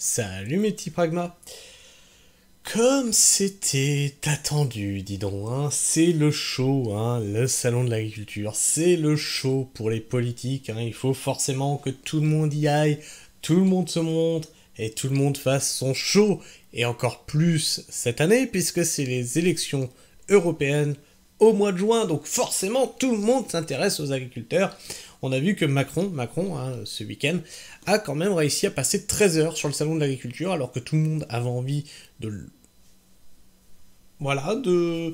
Salut mes petits pragmas Comme c'était attendu, dis donc, hein, c'est le show, hein, le salon de l'agriculture, c'est le show pour les politiques, hein. il faut forcément que tout le monde y aille, tout le monde se montre et tout le monde fasse son show, et encore plus cette année puisque c'est les élections européennes au mois de juin, donc forcément tout le monde s'intéresse aux agriculteurs, on a vu que Macron, Macron, hein, ce week-end, a quand même réussi à passer 13 heures sur le salon de l'agriculture, alors que tout le monde avait envie de voilà, de,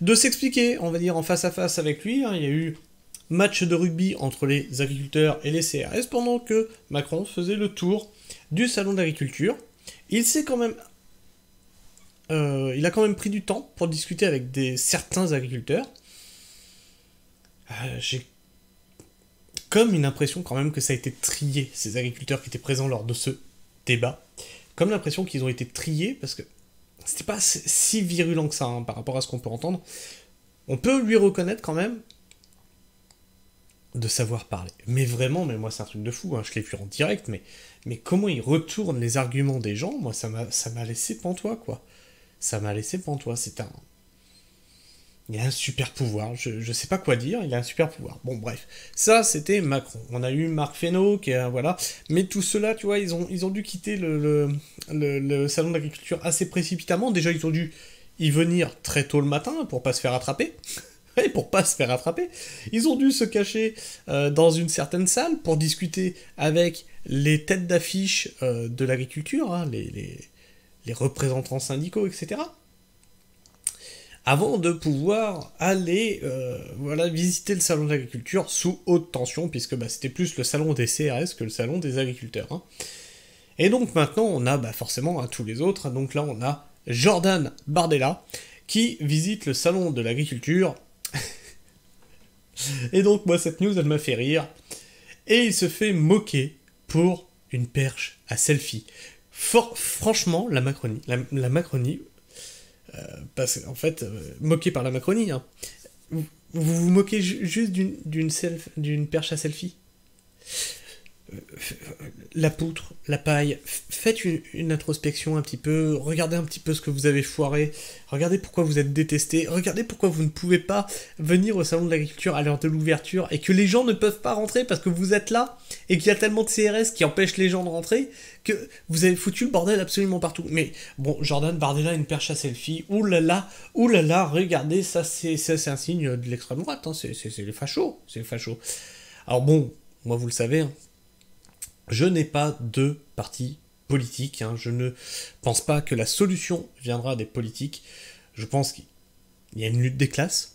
de s'expliquer, on va dire, en face à face avec lui. Hein. Il y a eu match de rugby entre les agriculteurs et les CRS pendant que Macron faisait le tour du salon de l'agriculture. Il s'est quand même. Euh, il a quand même pris du temps pour discuter avec des, certains agriculteurs. Euh, j'ai comme une impression quand même que ça a été trié, ces agriculteurs qui étaient présents lors de ce débat, comme l'impression qu'ils ont été triés, parce que c'était pas si virulent que ça hein, par rapport à ce qu'on peut entendre, on peut lui reconnaître quand même de savoir parler. Mais vraiment, mais moi c'est un truc de fou, hein, je l'ai vu en direct, mais, mais comment il retourne les arguments des gens, moi ça m'a laissé pantois, quoi. Ça m'a laissé pantois, c'est un... Il a un super pouvoir, je ne sais pas quoi dire, il a un super pouvoir. Bon bref, ça c'était Macron. On a eu Marc Fesneau, qui voilà. Mais tout cela, tu vois, ils ont, ils ont dû quitter le, le, salon d'agriculture assez précipitamment. Déjà, ils ont dû y venir très tôt le matin pour pas se faire attraper. Et pour pas se faire attraper, ils ont dû se cacher euh, dans une certaine salle pour discuter avec les têtes d'affiche euh, de l'agriculture, hein, les, les, les représentants syndicaux, etc avant de pouvoir aller euh, voilà, visiter le salon de l'agriculture sous haute tension, puisque bah, c'était plus le salon des CRS que le salon des agriculteurs. Hein. Et donc maintenant, on a bah, forcément hein, tous les autres, hein. donc là on a Jordan Bardella qui visite le salon de l'agriculture. et donc moi, cette news, elle m'a fait rire. Et il se fait moquer pour une perche à selfie. franchement, la Macronie, la Macronie euh, parce fait, euh, moqué par la Macronie, hein. vous, vous, moquez juste d'une perche à selfie. Euh, la poutre, la paille, faites une, une, introspection un petit peu, regardez un petit peu ce que vous avez foiré, regardez pourquoi vous êtes détesté, regardez pourquoi vous ne pouvez pas venir au salon de l'agriculture à l'heure de l'ouverture et que les gens ne peuvent pas rentrer parce que vous êtes là et qu'il y a tellement de CRS qui empêchent les gens de rentrer que vous avez foutu le bordel absolument partout. Mais bon, Jordan Bardella, une perche à selfie, oulala, oulala, regardez, ça c'est un signe de l'extrême droite, hein. c'est les fachos, c'est les fachos. Alors bon, moi vous le savez, hein, je n'ai pas de parti politique, hein. je ne pense pas que la solution viendra des politiques, je pense qu'il y a une lutte des classes,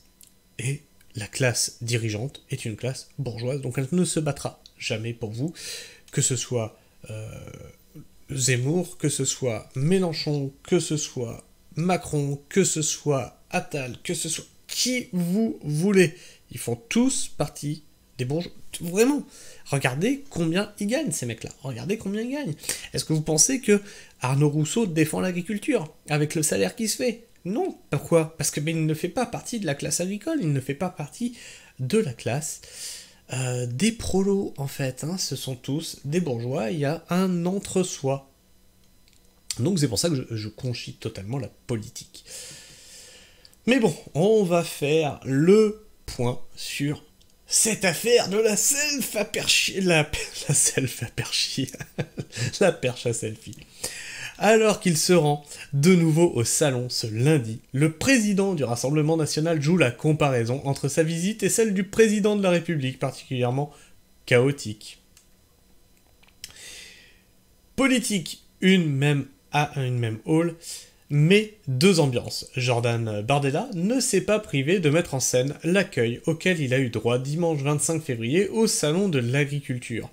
et la classe dirigeante est une classe bourgeoise, donc elle ne se battra jamais pour vous, que ce soit euh, Zemmour, que ce soit Mélenchon, que ce soit Macron, que ce soit Attal, que ce soit qui vous voulez. Ils font tous partie des bons... Vraiment, regardez combien ils gagnent, ces mecs-là. Regardez combien ils gagnent. Est-ce que vous pensez que Arnaud Rousseau défend l'agriculture avec le salaire qui se fait non. Pourquoi Parce que il ne fait pas partie de la classe agricole, il ne fait pas partie de la classe euh, des prolos en fait, hein, ce sont tous des bourgeois, il y a un entre-soi. Donc c'est pour ça que je, conchis totalement la politique. Mais bon, on va faire le point sur cette affaire de la self à la... la self la perche à selfie. Alors qu'il se rend de nouveau au salon ce lundi, le président du Rassemblement national joue la comparaison entre sa visite et celle du président de la République, particulièrement chaotique. Politique, une même à une même hall, mais deux ambiances. Jordan Bardella ne s'est pas privé de mettre en scène l'accueil auquel il a eu droit dimanche 25 février au Salon de l'Agriculture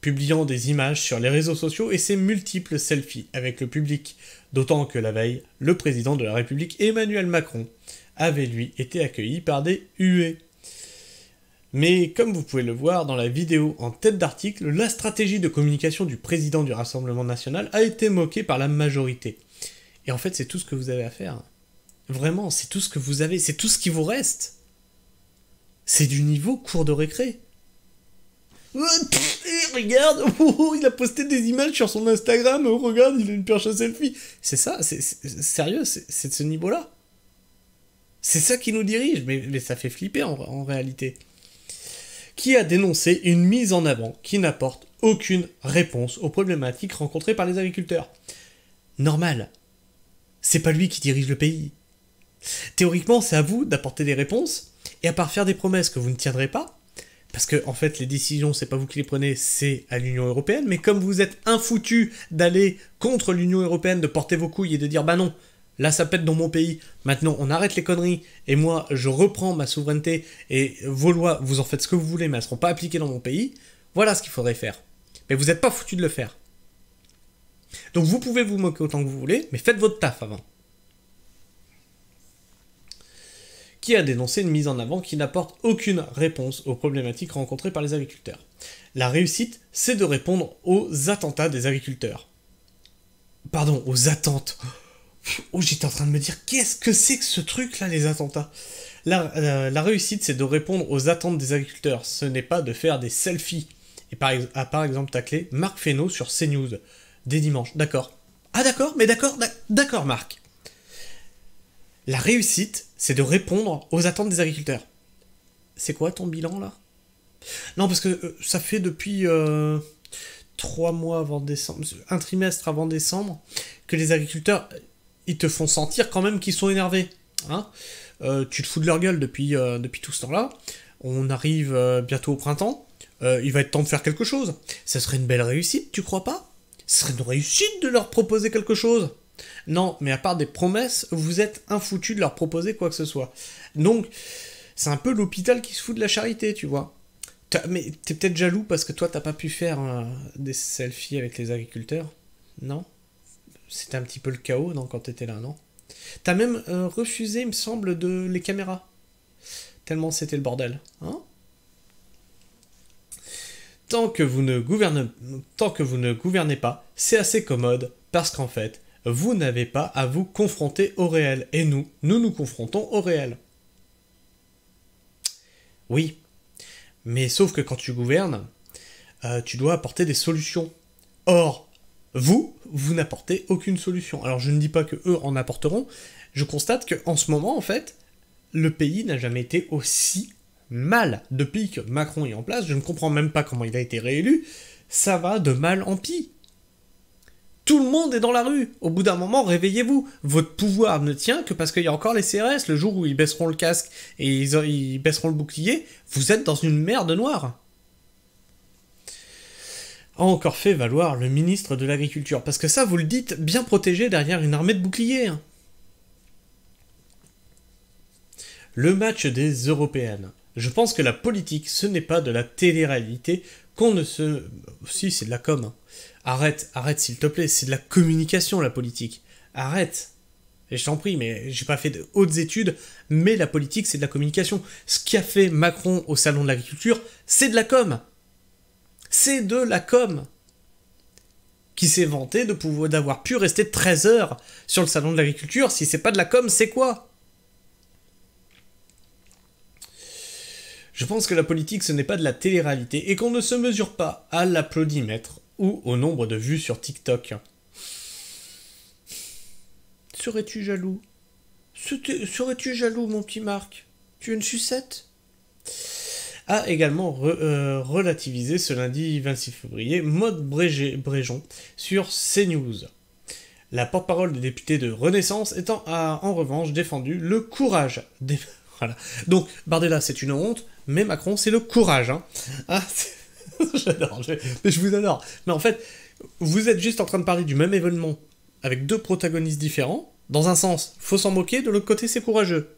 publiant des images sur les réseaux sociaux et ses multiples selfies avec le public, d'autant que la veille, le président de la République Emmanuel Macron avait lui été accueilli par des huées. Mais comme vous pouvez le voir dans la vidéo en tête d'article, la stratégie de communication du président du Rassemblement national a été moquée par la majorité. Et en fait, c'est tout ce que vous avez à faire. Vraiment, c'est tout ce que vous avez, c'est tout ce qui vous reste. C'est du niveau cours de récré. regarde, oh, oh, il a posté des images sur son Instagram, oh, regarde, il a une perche à selfie. C'est ça, c'est sérieux, c'est de ce niveau-là. C'est ça qui nous dirige, mais, ça fait flipper en, en, réalité. Qui a dénoncé une mise en avant qui n'apporte aucune réponse aux problématiques rencontrées par les agriculteurs Normal. C'est pas lui qui dirige le pays. Théoriquement, c'est à vous d'apporter des réponses, et à part faire des promesses que vous ne tiendrez pas, parce que en fait les décisions c'est pas vous qui les prenez, c'est à l'Union européenne, mais comme vous êtes infoutu d'aller contre l'Union européenne, de porter vos couilles et de dire bah non, là ça pète dans mon pays, maintenant on arrête les conneries et moi je reprends ma souveraineté et vos lois, vous en faites ce que vous voulez mais elles seront pas appliquées dans mon pays, voilà ce qu'il faudrait faire. Mais vous n'êtes pas foutu de le faire. Donc vous pouvez vous moquer autant que vous voulez, mais faites votre taf avant. qui a dénoncé une mise en avant qui n'apporte aucune réponse aux problématiques rencontrées par les agriculteurs. La réussite, c'est de répondre aux attentats des agriculteurs. Pardon, aux attentes. Oh, j'étais en train de me dire, qu'est-ce que c'est que ce truc-là, les attentats euh, la, réussite, c'est de répondre aux attentes des agriculteurs. Ce n'est pas de faire des selfies. Et par, par exemple tacler Marc Fesneau sur CNews, dès dimanche. D'accord. Ah d'accord, mais d'accord, d'accord Marc. La réussite, c'est de répondre aux attentes des agriculteurs. C'est quoi ton bilan là Non, parce que euh, ça fait depuis euh, trois mois avant décembre, un trimestre avant décembre, que les agriculteurs, ils te font sentir quand même qu'ils sont énervés. Hein euh, tu te fous de leur gueule depuis, depuis tout ce temps-là. On arrive bientôt au printemps. il va être temps de faire quelque chose. Ça serait une belle réussite, tu crois pas Ce serait une réussite de leur proposer quelque chose. Non, mais à part des promesses, vous êtes infoutu de leur proposer quoi que ce soit. Donc, c'est un peu l'hôpital qui se fout de la charité, tu vois. Mais t'es peut-être jaloux parce que toi, t'as pas pu faire euh, des selfies avec les agriculteurs, non C'était un petit peu le chaos, quand t'étais là, non T'as même euh, refusé, il me semble, de les caméras. Tellement c'était le bordel, hein tant que vous ne gouvernez pas, c'est assez commode, parce qu'en fait, vous n'avez pas à vous confronter au réel. Et nous, nous nous confrontons au réel. Oui, mais sauf que quand tu gouvernes, euh, tu dois apporter des solutions. Or, vous, vous n'apportez aucune solution. Alors je ne dis pas que eux en apporteront, je constate qu'en ce moment, en fait, le pays n'a jamais été aussi mal depuis que Macron est en place. Je ne comprends même pas comment il a été réélu. Ça va de mal en pis. Tout le monde est dans la rue. Au bout d'un moment, réveillez-vous. Votre pouvoir ne tient que parce qu'il y a encore les CRS. Le jour où ils baisseront le casque et ils, baisseront le bouclier, vous êtes dans une merde noire. A encore fait valoir le ministre de l'Agriculture. Parce que ça, vous le dites, bien protégé derrière une armée de boucliers. Hein. Le match des européennes. Je pense que la politique, ce n'est pas de la télé-réalité qu'on ne se... Si, c'est de la com. Hein. Arrête, arrête s'il te plaît, c'est de la communication la politique. Arrête. Et je t'en prie, mais j'ai pas fait de hautes études, mais la politique c'est de la communication. Ce qu'a fait Macron au salon de l'agriculture, c'est de la com. C'est de la com. Qui s'est vanté de pouvoir d'avoir pu rester 13 heures sur le salon de l'agriculture, si c'est pas de la com, c'est quoi Je pense que la politique ce n'est pas de la télé et qu'on ne se mesure pas à l'applaudimètre ou au nombre de vues sur TikTok. Serais-tu jaloux Serais-tu jaloux, mon petit Marc Tu es une sucette a également euh, relativisé ce lundi 26 février mode Brégé, Bréjon sur CNews. La porte-parole des députés de Renaissance étant a, en revanche défendu le courage des... Voilà. Donc, Bardella, c'est une honte, mais Macron, c'est le courage. Hein. Ah, j'adore, je... je vous adore. Mais en fait, vous êtes juste en train de parler du même événement avec deux protagonistes différents. Dans un sens, faut s'en moquer, de l'autre côté, c'est courageux.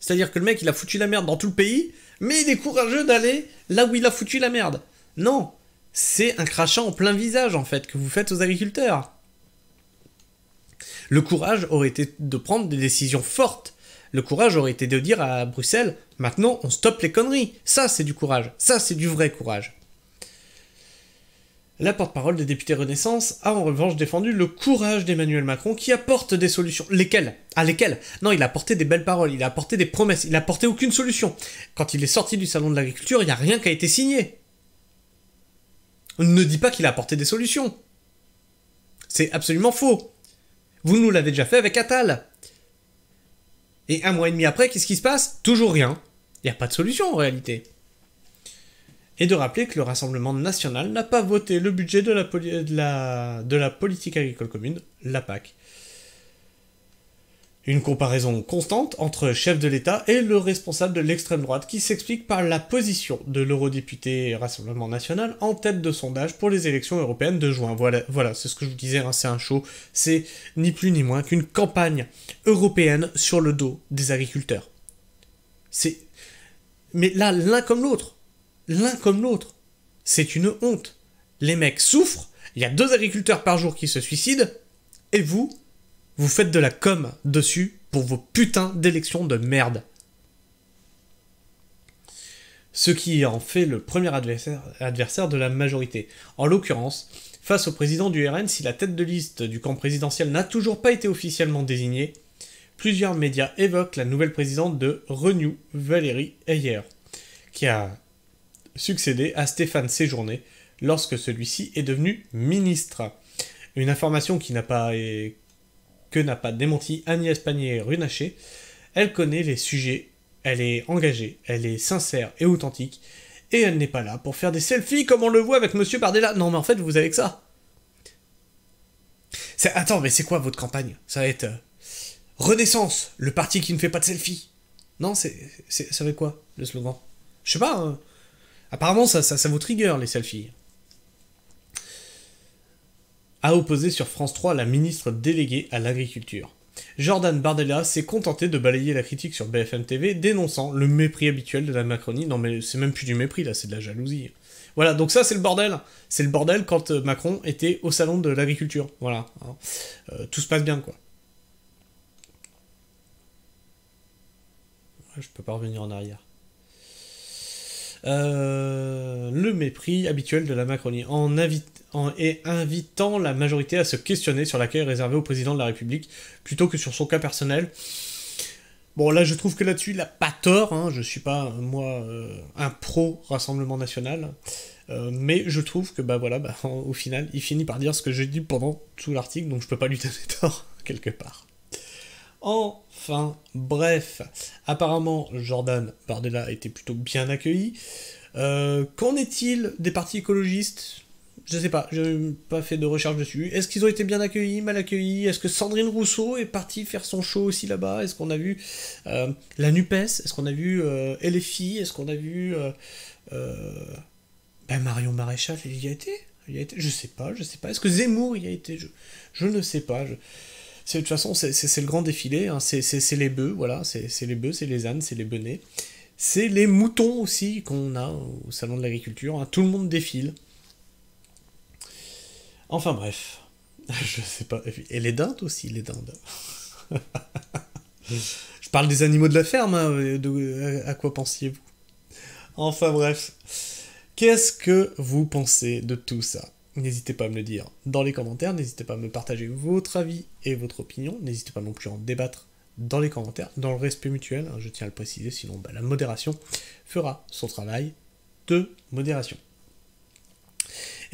C'est-à-dire que le mec, il a foutu la merde dans tout le pays, mais il est courageux d'aller là où il a foutu la merde. Non, c'est un crachat en plein visage, en fait, que vous faites aux agriculteurs. Le courage aurait été de prendre des décisions fortes le courage aurait été de dire à Bruxelles, maintenant on stoppe les conneries. Ça c'est du courage, ça c'est du vrai courage. La porte-parole des députés Renaissance a en revanche défendu le courage d'Emmanuel Macron qui apporte des solutions. Lesquelles À lesquelles Non, il a apporté des belles paroles, il a apporté des promesses, il n'a apporté aucune solution. Quand il est sorti du salon de l'agriculture, il n'y a rien qui a été signé. On Ne dit pas qu'il a apporté des solutions. C'est absolument faux. Vous nous l'avez déjà fait avec Attal. Et un mois et demi après, qu'est-ce qui se passe Toujours rien. Il n'y a pas de solution en réalité. Et de rappeler que le Rassemblement national n'a pas voté le budget de la, de la politique agricole commune, la PAC. Une comparaison constante entre chef de l'État et le responsable de l'extrême droite qui s'explique par la position de l'eurodéputé Rassemblement National en tête de sondage pour les élections européennes de juin. Voilà, voilà c'est ce que je vous disais, hein, c'est un show, c'est ni plus ni moins qu'une campagne européenne sur le dos des agriculteurs. C'est... Mais là, l'un comme l'autre, l'un comme l'autre, c'est une honte. Les mecs souffrent, il y a deux agriculteurs par jour qui se suicident, et vous, vous faites de la com dessus pour vos putains d'élections de merde. Ce qui en fait le premier adversaire, de la majorité. En l'occurrence, face au président du RN, si la tête de liste du camp présidentiel n'a toujours pas été officiellement désignée, plusieurs médias évoquent la nouvelle présidente de Renew, Valérie Ayer, qui a succédé à Stéphane Séjourné lorsque celui-ci est devenu ministre. Une information qui n'a pas, que n'a pas démenti Agnès Pannier-Runacher. Elle connaît les sujets, elle est engagée, elle est sincère et authentique, et elle n'est pas là pour faire des selfies comme on le voit avec Monsieur Bardella. Non mais en fait, vous avez que ça. Attends, mais c'est quoi votre campagne Ça va être euh, Renaissance, le parti qui ne fait pas de selfies. Non, c'est, ça va quoi le slogan Je sais pas. Hein. Apparemment, ça, ça, ça vous trigger les selfies a opposé sur France 3 la ministre déléguée à l'agriculture. Jordan Bardella s'est contenté de balayer la critique sur BFM TV, dénonçant le mépris habituel de la Macronie. Non mais c'est même plus du mépris là, c'est de la jalousie. Voilà, donc ça c'est le bordel. C'est le bordel quand euh, Macron était au salon de l'agriculture. Voilà. Hein. Euh, tout se passe bien quoi. Je peux pas revenir en arrière. Euh, le mépris habituel de la Macronie. En, invite en, et invitant la majorité à se questionner sur l'accueil réservé au président de la République plutôt que sur son cas personnel. Bon, là, je trouve que là-dessus, il n'a pas tort. Hein. Je ne suis pas, moi, euh, un pro-Rassemblement national. Euh, mais je trouve que, bah voilà, bah, au final, il finit par dire ce que j'ai dit pendant tout l'article, donc je peux pas lui donner tort, quelque part. Enfin, bref. Apparemment, Jordan Bardella a été plutôt bien accueilli. Euh, qu'en est-il des partis écologistes je sais pas, je n'ai pas fait de recherche dessus. Est-ce qu'ils ont été bien accueillis, mal accueillis Est-ce que Sandrine Rousseau est partie faire son show aussi là-bas Est-ce qu'on a vu euh, la NUPES Est-ce qu'on a vu euh, Est-ce qu'on a vu euh, euh, ben Marion Maréchal Il y a été Il y a été Je sais pas, je sais pas. Est-ce que Zemmour y a été je, ne sais pas. De toute façon, c'est le grand défilé. Hein. C'est les bœufs, voilà. C'est les bœufs, c'est les ânes, c'est les bonnets. C'est les moutons aussi qu'on a au Salon de l'Agriculture. Hein. Tout le monde défile. Enfin bref, je sais pas. Et les dindes aussi, les dindes. je parle des animaux de la ferme, hein, euh, à quoi pensiez-vous Enfin bref, qu'est-ce que vous pensez de tout ça N'hésitez pas à me le dire dans les commentaires, n'hésitez pas à me partager votre avis et votre opinion, n'hésitez pas non plus à en débattre dans les commentaires, dans le respect mutuel, hein, je tiens à le préciser, sinon bah, la modération fera son travail de modération.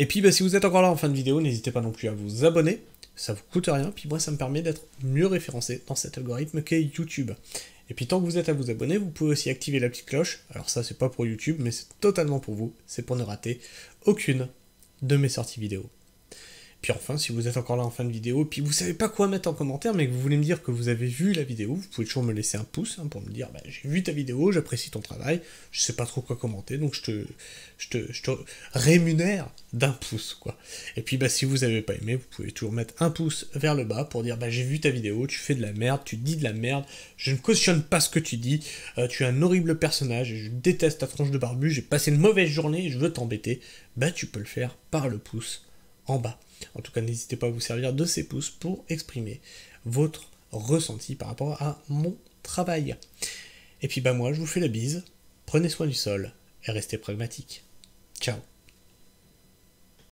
Et puis bah, si vous êtes encore là en fin de vidéo, n'hésitez pas non plus à vous abonner, ça vous coûte rien, puis moi ça me permet d'être mieux référencé dans cet algorithme qu'est YouTube. Et puis tant que vous êtes à vous abonner, vous pouvez aussi activer la petite cloche, alors ça c'est pas pour YouTube, mais c'est totalement pour vous, c'est pour ne rater aucune de mes sorties vidéo. Puis enfin, si vous êtes encore là en fin de vidéo, puis vous savez pas quoi mettre en commentaire, mais que vous voulez me dire que vous avez vu la vidéo, vous pouvez toujours me laisser un pouce hein, pour me dire bah, j'ai vu ta vidéo, j'apprécie ton travail, je sais pas trop quoi commenter, donc je te, te, rémunère d'un pouce. quoi. Et puis bah, si vous n'avez pas aimé, vous pouvez toujours mettre un pouce vers le bas pour dire bah, j'ai vu ta vidéo, tu fais de la merde, tu dis de la merde, je ne cautionne pas ce que tu dis, euh, tu es un horrible personnage, je déteste ta tronche de barbu, j'ai passé une mauvaise journée, je veux t'embêter. Bah, tu peux le faire par le pouce en bas. En tout cas, n'hésitez pas à vous servir de ces pouces pour exprimer votre ressenti par rapport à mon travail. Et puis bah moi, je vous fais la bise, prenez soin du sol et restez pragmatique. Ciao